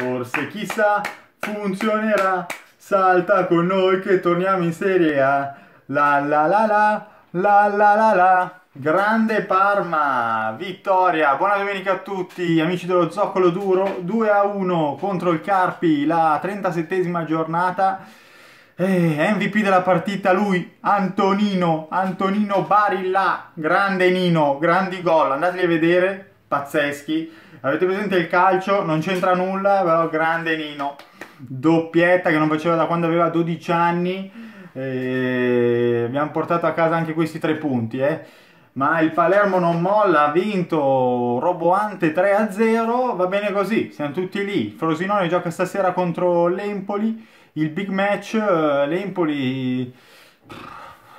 Forse chissà funzionerà. Salta con noi che torniamo in Serie A. La la la la la la la la. Grande Parma, vittoria, buona domenica a tutti amici dello Zoccolo Duro, 2 a 1 contro il Carpi, la 37esima giornata, eh, MVP della partita lui, Antonino, Antonino Barilla, grande Nino, grandi gol, andateli a vedere, pazzeschi. Avete presente il calcio? Non c'entra nulla, però grande Nino. Doppietta che non faceva da quando aveva 12 anni. E abbiamo portato a casa anche questi tre punti, eh. Ma il Palermo non molla, ha vinto roboante 3-0, va bene così, siamo tutti lì. Frosinone gioca stasera contro l'Empoli, il big match, eh, l'Empoli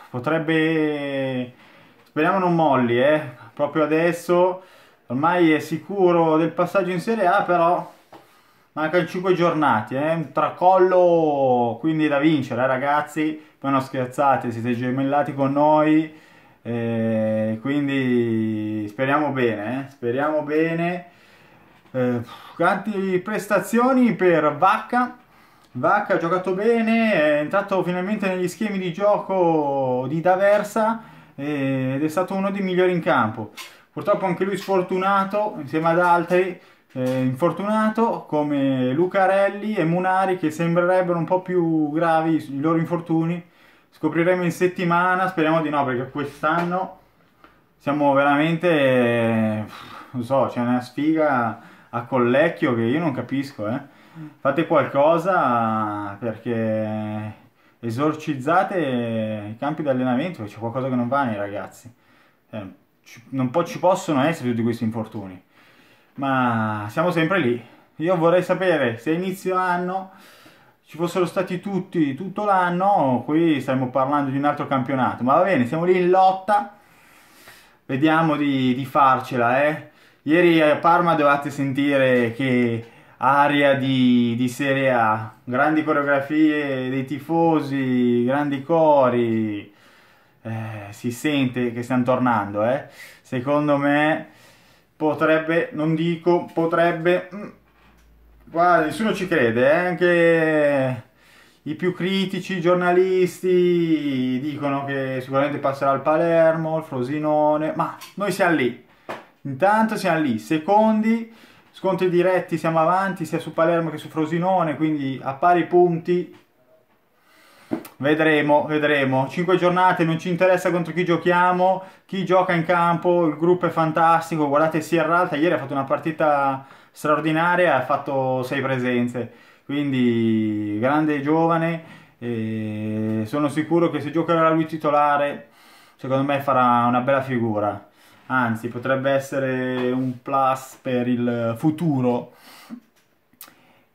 potrebbe... Speriamo non molli, eh. Proprio adesso ormai è sicuro del passaggio in Serie A, però mancano 5 giornate, è eh? un tracollo quindi da vincere eh, ragazzi, poi non scherzate, siete gemellati con noi, eh, quindi speriamo bene, eh. speriamo bene. Tanti eh, prestazioni per Vacca, Vacca ha giocato bene, è entrato finalmente negli schemi di gioco di Daversa eh, ed è stato uno dei migliori in campo purtroppo anche lui sfortunato insieme ad altri eh, infortunato come Lucarelli e Munari che sembrerebbero un po' più gravi i loro infortuni scopriremo in settimana speriamo di no perché quest'anno siamo veramente eh, non so c'è una sfiga a collecchio che io non capisco eh. fate qualcosa perché esorcizzate i campi di allenamento c'è qualcosa che non va nei ragazzi eh ci, non po ci possono essere tutti questi infortuni. Ma siamo sempre lì. Io vorrei sapere se inizio anno ci fossero stati tutti tutto l'anno, qui stiamo parlando di un altro campionato. Ma va bene, siamo lì in lotta. Vediamo di, di farcela, eh. Ieri a Parma dovevate sentire che aria di, di, Serie A, grandi coreografie dei tifosi, grandi cori, eh, si sente che stiamo tornando, eh. Secondo me potrebbe, non dico, potrebbe... Mm, guarda, nessuno ci crede, eh? anche i più critici, i giornalisti dicono che sicuramente passerà il Palermo, il Frosinone, ma noi siamo lì. Intanto siamo lì, secondi, scontri diretti, siamo avanti sia su Palermo che su Frosinone, quindi a pari punti Vedremo, vedremo. 5 giornate, non ci interessa contro chi giochiamo, chi gioca in campo, il gruppo è fantastico. Guardate Sierra Alta, ieri ha fatto una partita straordinaria, ha fatto 6 presenze. Quindi grande giovane, e sono sicuro che se giocherà lui titolare, secondo me farà una bella figura. Anzi, potrebbe essere un plus per il futuro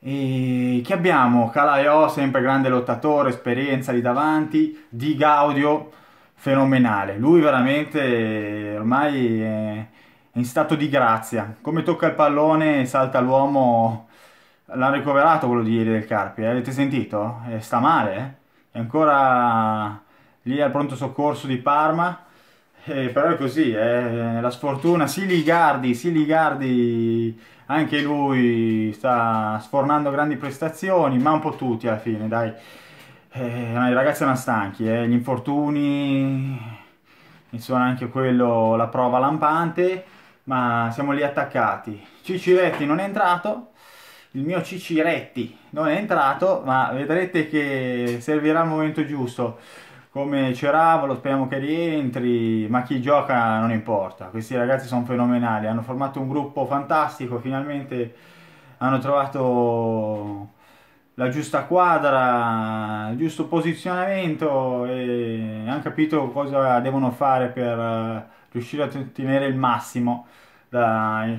e che abbiamo? Calaiò, sempre grande lottatore, esperienza lì davanti, Di Gaudio, fenomenale. Lui veramente eh, ormai è in stato di grazia. Come tocca il pallone, salta l'uomo. L'ha ricoverato quello di ieri del Carpi, eh? avete sentito? Eh, sta male, eh? è ancora lì al pronto soccorso di Parma eh, però è così, eh, la sfortuna, Gardi, Siligardi, Gardi, anche lui sta sfornando grandi prestazioni, ma un po' tutti alla fine, dai. Eh, ma i ragazzi erano stanchi, eh, gli infortuni, insomma anche quello la prova lampante, ma siamo lì attaccati. Ciciretti non è entrato, il mio Ciciretti non è entrato, ma vedrete che servirà al momento giusto come Ceravolo, speriamo che rientri, ma chi gioca non importa, questi ragazzi sono fenomenali, hanno formato un gruppo fantastico, finalmente hanno trovato la giusta quadra, il giusto posizionamento e hanno capito cosa devono fare per eh, riuscire a ottenere il massimo dai,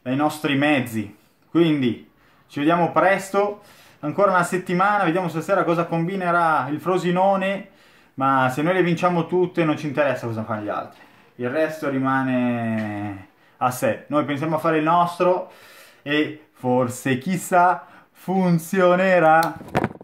dai nostri mezzi. Quindi ci vediamo presto, ancora una settimana, vediamo stasera cosa combinerà il Frosinone ma se noi le vinciamo tutte non ci interessa cosa fanno gli altri, il resto rimane a sé, noi pensiamo a fare il nostro e forse chissà funzionerà.